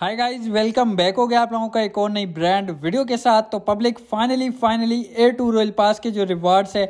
hi guys welcome back हो गया आप लोगों का एक और नई ब्रांड वीडियो के साथ तो public finally finally A two royal pass के जो रिवार्ड्स है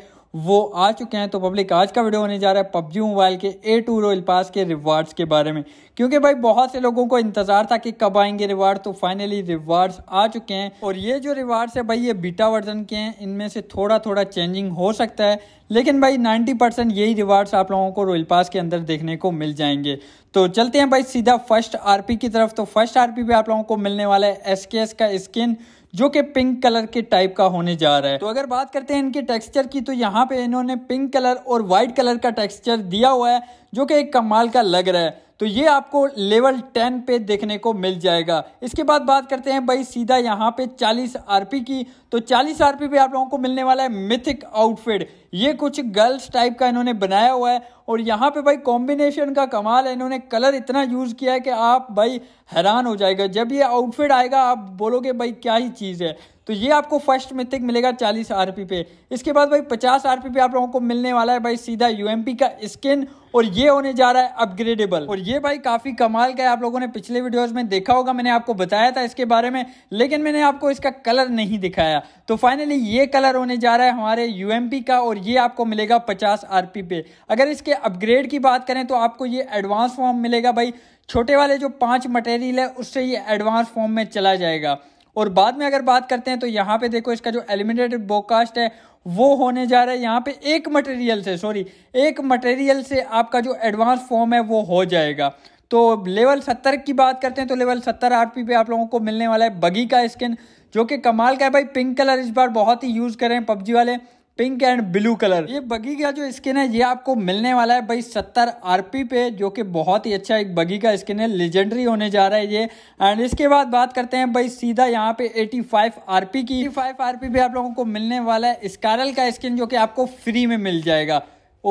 वो आ चुके हैं तो पब्लिक आज का वीडियो होने जा रहा है पबजी मोबाइल के ए टू रोयल पास के रिवार्ड्स के बारे में क्योंकि भाई बहुत से लोगों को इंतजार था कि कब आएंगे रिवार्ड तो फाइनली रिवार्ड्स आ चुके हैं और ये जो रिवार्ड्स है भाई ये बीटा वर्जन के हैं इनमें से थोड़ा थोड़ा चेंजिंग हो सकता है लेकिन भाई नाइन्टी परसेंट यही रिवार्ड्स आप लोगों को रोयल पास के अंदर देखने को मिल जाएंगे तो चलते हैं भाई सीधा फर्स्ट आरपी की तरफ तो फर्स्ट आरपी पे आप लोगों को मिलने वाला है एस का स्किन जो कि पिंक कलर के टाइप का होने जा रहा है तो अगर बात करते हैं इनके टेक्सचर की तो यहाँ पे इन्होंने पिंक कलर और व्हाइट कलर का टेक्सचर दिया हुआ है जो कि एक कमाल का लग रहा है तो ये आपको लेवल 10 पे देखने को मिल जाएगा इसके बाद बात करते हैं भाई सीधा यहाँ पे 40 आरपी की तो 40 आरपी पे आप लोगों को मिलने वाला है मिथिक आउटफिट ये कुछ गर्ल्स टाइप का इन्होंने बनाया हुआ है और यहाँ पे भाई कॉम्बिनेशन का कमाल है इन्होंने कलर इतना यूज़ किया है कि आप भाई हैरान हो जाएगा जब ये आउटफिट आएगा आप बोलोगे भाई क्या ही चीज़ है तो ये आपको फर्स्ट मिथिक मिलेगा 40 आर पे इसके बाद भाई 50 आर पे आप लोगों को मिलने वाला है भाई सीधा यू का स्किन और ये होने जा रहा है अपग्रेडेबल और ये भाई काफ़ी कमाल का है आप लोगों ने पिछले वीडियोस में देखा होगा मैंने आपको बताया था इसके बारे में लेकिन मैंने आपको इसका कलर नहीं दिखाया तो फाइनली ये कलर होने जा रहा है हमारे यूएमपी का और ये आपको मिलेगा पचास आर पे अगर इसके अपग्रेड की बात करें तो आपको ये एडवांस फॉर्म मिलेगा भाई छोटे वाले जो पांच मटेरियल है उससे ये एडवांस फॉर्म में चला जाएगा और बाद में अगर बात करते हैं तो यहाँ पे देखो इसका जो एलिमिनेटेड बोकास्ट है वो होने जा रहा है यहाँ पे एक मटेरियल से सॉरी एक मटेरियल से आपका जो एडवांस फॉर्म है वो हो जाएगा तो लेवल सत्तर की बात करते हैं तो लेवल सत्तर आर पे आप लोगों को मिलने वाला है बगी का स्किन जो कि कमाल का है भाई पिंक कलर इस बार बहुत ही यूज़ करें पबजी वाले पिंक एंड ब्लू कलर ये बगी का जो स्किन है ये आपको मिलने वाला है भाई सत्तर आरपी पे जो कि बहुत ही अच्छा एक बगी का स्किन है लेजेंडरी होने जा रहा है ये एंड इसके बाद बात करते हैं भाई सीधा यहाँ पे 85 आरपी की 85 आरपी पे आप लोगों को मिलने वाला है स्कारल का स्किन जो कि आपको फ्री में मिल जाएगा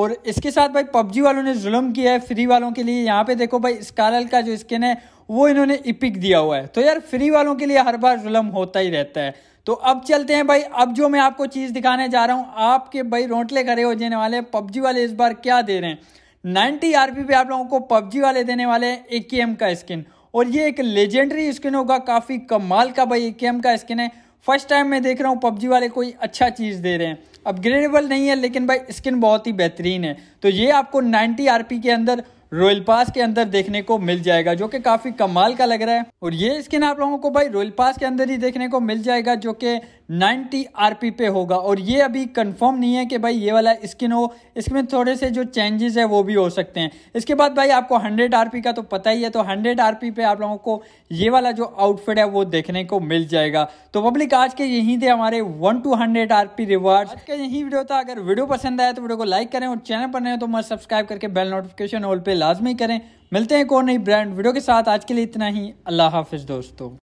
और इसके साथ भाई पबजी वालों ने जुलम किया है फ्री वालों के लिए यहाँ पे देखो भाई स्कारल का जो स्किन है वो इन्होंने इपिक दिया हुआ है तो यार फ्री वालों के लिए हर बार जुल्म होता ही रहता है तो अब चलते हैं भाई अब जो मैं आपको चीज़ दिखाने जा रहा हूँ आपके भाई रोटले खड़े हो जाने वाले पबजी वाले इस बार क्या दे रहे हैं 90 आरपी पे आप लोगों को पबजी वाले देने वाले हैं ए के एम का स्किन और ये एक लेजेंडरी स्किन होगा काफ़ी कमाल का भाई ए के एम का स्किन है फर्स्ट टाइम मैं देख रहा हूँ पबजी वाले कोई अच्छा चीज़ दे रहे हैं अपग्रेडेबल नहीं है लेकिन भाई स्किन बहुत ही बेहतरीन है तो ये आपको 90 आर के अंदर रॉयल पास के अंदर देखने को मिल जाएगा जो कि काफी कमाल का लग रहा है और ये स्किन आप लोगों को भाई रॉयल पास के अंदर ही देखने को मिल जाएगा जो कि 90 आरपी पे होगा और ये अभी कंफर्म नहीं है कि भाई ये वाला स्किन हो इसमें थोड़े से जो चेंजेस है वो भी हो सकते हैं इसके बाद भाई आपको 100 आरपी का तो पता ही है तो 100 आरपी पे आप लोगों को ये वाला जो आउटफिट है वो देखने को मिल जाएगा तो पब्लिक आज के यही थे हमारे one to hundred RP reward आज का यही वीडियो था अगर वीडियो पसंद आया तो वीडियो को लाइक करें और चैनल पर नहीं हो तो मैं सब्सक्राइब करके बेल नोटिफिकेशन ऑल पे लाजमी करें मिलते हैं एक और नई ब्रांड वीडियो के साथ आज के लिए इतना ही अल्लाह हाफिज़ दोस्तों